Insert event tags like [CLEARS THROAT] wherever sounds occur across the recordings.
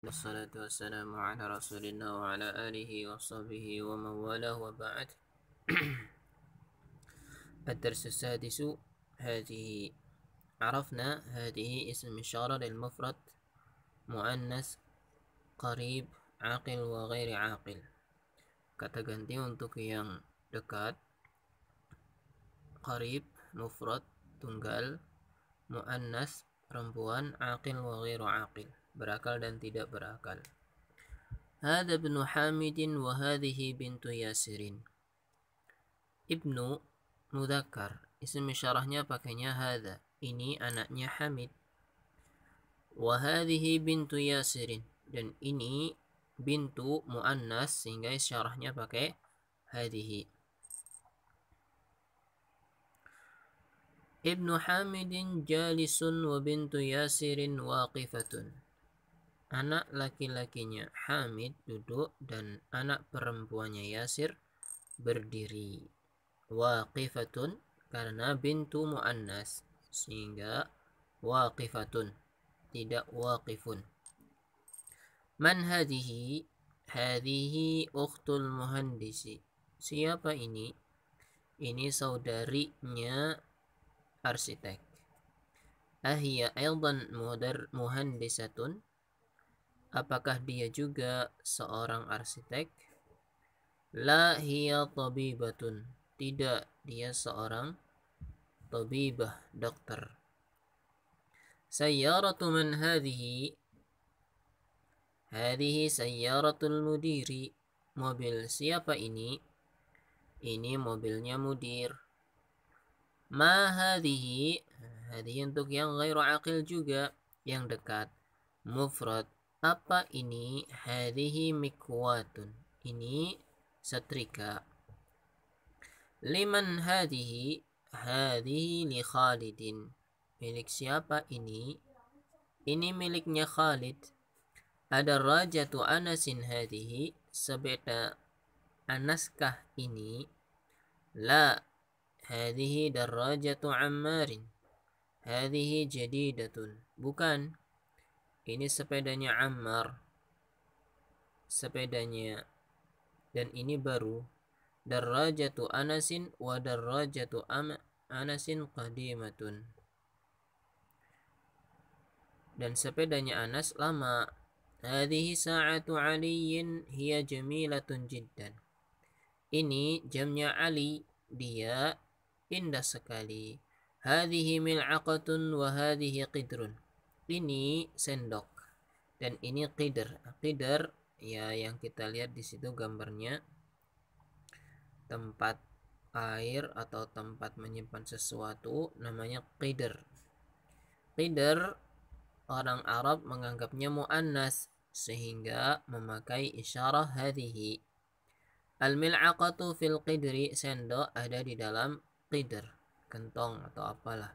والصلاة والسلام على رسول الله وعلى آله وصحبه ومن والاه وبعد [CLEARS THROAT] الدرس السادس هذه عرفنا هذه اسم إشارة للمفرد مؤنث قريب عاقل وغير عاقل kata untuk yang dekat قريب مفرد tunggal مؤنث perempuan عاقل وغير عاقل berakal dan tidak berakal. Hada ibnu Hamidin wa hadhihi bintu Yasirin. Ibnu mudzakkar, isim syarahnya pakainya hada. Ini anaknya Hamid. Wa hadhihi bintu Yasirin dan ini bintu muannas sehingga syarahnya pakai hadhihi. Ibnu Hamidin jalisun wa bintu Yasirin waqifatun anak laki-lakinya Hamid duduk dan anak perempuannya Yasir berdiri. Waqifatun karena bintu mu'annas sehingga waqifatun tidak waqifun. Man hadihi hadihi ukhtul muhandisi. Siapa ini? Ini saudarinya arsitek. Ahia aydan muhandisatun Apakah dia juga seorang arsitek? La hiya tabibatun. Tidak, dia seorang tabibah, dokter. Sayyaratu man hadhihi? Hadhihi sayyaratul mudiri. Mobil siapa ini? Ini mobilnya mudir. Ma hadhihi? Hadhihi untuk yang ghairu akil juga, yang dekat. Mufrad apa ini? Hadhihi mikwatun. Ini setrika. Liman hadhihi? Hadhihi li Khalidin. Milik siapa ini? Ini miliknya Khalid. Ada rajatu Anasin hadhihi. Sebeda Anaskah ini? La. Hadhihi darajatu Ammarin. Hadhihi jadidatun. Bukan ini sepedanya Ammar sepedanya dan ini baru darajatu Anasin wa darajatu Am Anasin qadimatun dan sepedanya Anas lama hadhihi sa'atu Aliin hiya jamilatun jiddan ini jamnya Ali dia indah sekali hadhihi mil'aqatun wa hadhihi qidrun ini sendok dan ini qidr. Qidr ya yang kita lihat di situ gambarnya tempat air atau tempat menyimpan sesuatu namanya qidr. Qidr orang Arab menganggapnya muannas sehingga memakai isyarah hadhihi al-mil'aqatu fil qidri sendok ada di dalam qidr, kentong atau apalah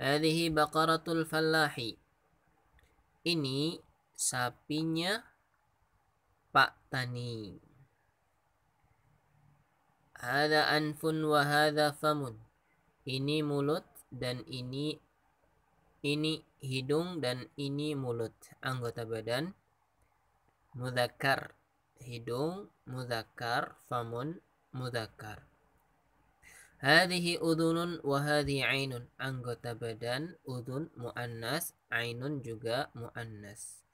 Hadihi baqaratul fallahi. Ini sapinya Pak Tani. Hada anfun wa hada famun. Ini mulut dan ini ini hidung dan ini mulut anggota badan mudakar hidung mudakar famun mudakar Hadhihi udhunun wa hadhi ainun. Anggota badan udhun muannas, ainun juga muannas.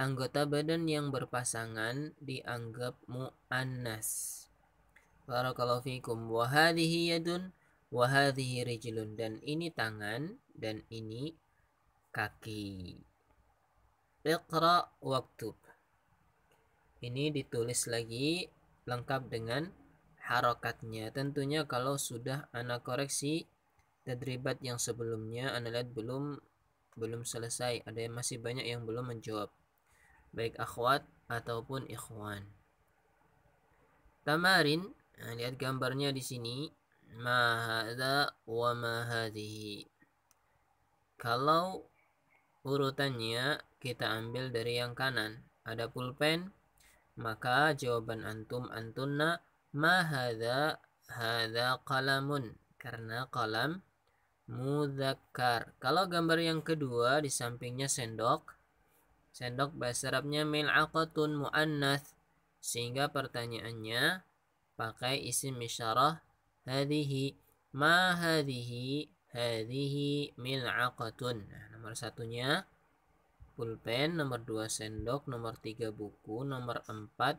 Anggota badan yang berpasangan dianggap muannas. Barakallahu fikum. Wa hadhihi yadun wa hadhihi rijlun dan ini tangan dan ini kaki. Iqra waktub. Ini ditulis lagi lengkap dengan harokatnya. Tentunya kalau sudah anak koreksi tadribat yang sebelumnya, anda lihat belum belum selesai. Ada yang masih banyak yang belum menjawab. Baik akhwat ataupun ikhwan. Tamarin, nah, lihat gambarnya di sini. Ma wa ma Kalau urutannya kita ambil dari yang kanan. Ada pulpen, maka jawaban antum antunna mahada hadha kalamun qalamun karena kolam mudakar. Kalau gambar yang kedua di sampingnya sendok. Sendok bahasa Arabnya mil'aqatun mu'annath. Sehingga pertanyaannya pakai isim isyarah hadhihi ma hadhihi hadhihi mil'aqatun. Nah, nomor satunya pulpen, nomor dua sendok, nomor tiga buku, nomor empat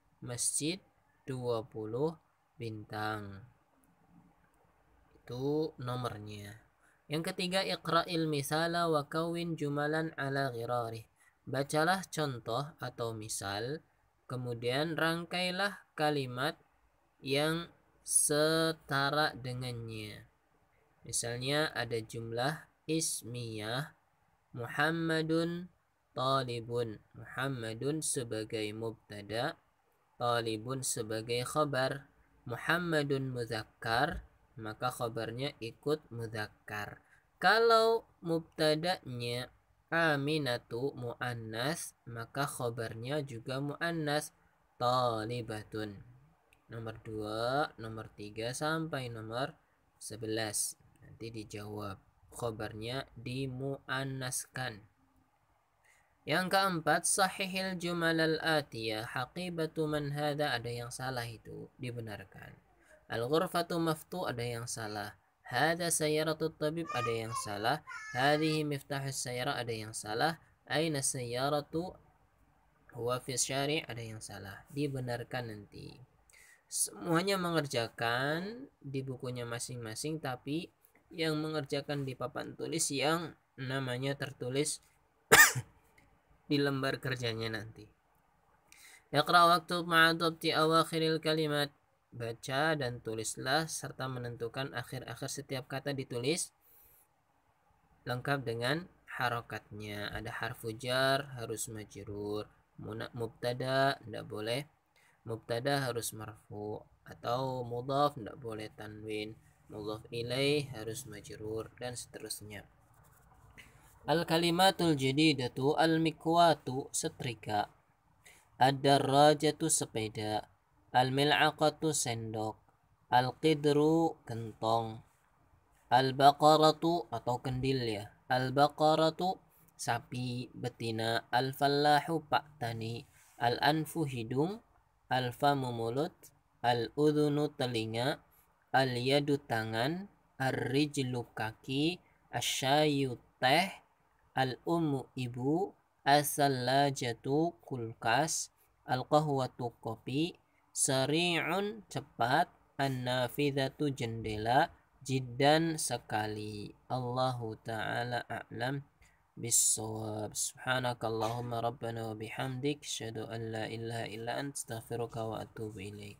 masjid 20 bintang. Itu nomornya. Yang ketiga, iqra'il misala wa kawin jumalan ala ghirarih. Bacalah contoh atau misal, kemudian rangkailah kalimat yang setara dengannya. Misalnya ada jumlah ismiyah Muhammadun talibun. Muhammadun sebagai mubtada, Talibun sebagai khobar Muhammadun muzakkar maka khobarnya ikut muzakkar kalau mubtada'nya aminatu muannas maka khobarnya juga muannas talibatun nomor 2 nomor 3 sampai nomor 11 nanti dijawab khobarnya dimuannaskan yang keempat, sahihil jumalal al-atiyah, haqibatu man hadha, ada yang salah itu, dibenarkan. Al-ghurfatu maftu, ada yang salah. Hadha sayaratu tabib, ada yang salah. Hadihi miftahus sayara, ada yang salah. Aina sayaratu huwa fi syari, ada yang salah. Dibenarkan nanti. Semuanya mengerjakan di bukunya masing-masing, tapi yang mengerjakan di papan tulis yang namanya tertulis di lembar kerjanya nanti. Yaqra waktu ma'adabti awakhiril kalimat. Baca dan tulislah serta menentukan akhir-akhir setiap kata ditulis lengkap dengan harokatnya. Ada harfu jar, harus majrur. Mubtada, tidak boleh. Mubtada harus marfu. Atau mudhaf, tidak boleh tanwin. Mudhaf ilaih, harus majrur. Dan seterusnya. Al-kalimatul jadidatu al-mikwatu setrika. ada raja tu sepeda. Al-mil'aqatu sendok. Al-qidru kentong, Al-baqaratu atau kendil ya. Al-baqaratu sapi betina. al falahu pak tani. Al-anfu hidung. Al-famu mulut. Al-udhunu telinga. Al-yadu tangan. Ar-rijlu kaki. Asyayu teh Al-ummu ibu, as-sallajatu kulkas, al-qahwatu kopi, sari'un cepat, an-nafidhatu jendela, jiddan sekali. Allahu taala a'lam bisawab. Subhanakallahumma rabbana wa bihamdik, syadu an la ilaha illa anta astaghfiruka wa atubu ilaik.